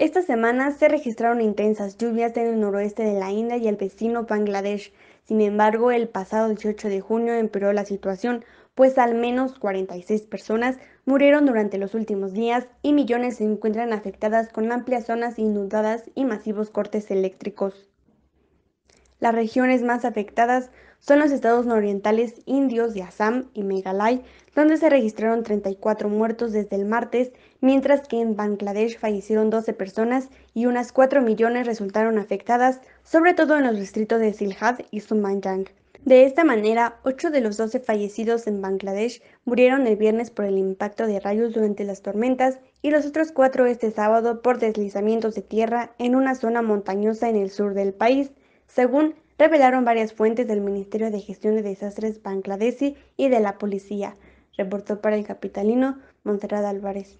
Esta semana se registraron intensas lluvias en el noroeste de la India y el vecino Bangladesh. Sin embargo, el pasado 18 de junio empeoró la situación, pues al menos 46 personas murieron durante los últimos días y millones se encuentran afectadas con amplias zonas inundadas y masivos cortes eléctricos. Las regiones más afectadas son los estados nororientales indios de Assam y Meghalaya, donde se registraron 34 muertos desde el martes, mientras que en Bangladesh fallecieron 12 personas y unas 4 millones resultaron afectadas, sobre todo en los distritos de Silhad y Sumanjang. De esta manera, 8 de los 12 fallecidos en Bangladesh murieron el viernes por el impacto de rayos durante las tormentas y los otros 4 este sábado por deslizamientos de tierra en una zona montañosa en el sur del país, según revelaron varias fuentes del Ministerio de Gestión de Desastres Bangladesi y de la policía, reportó para el capitalino Montserrat Álvarez.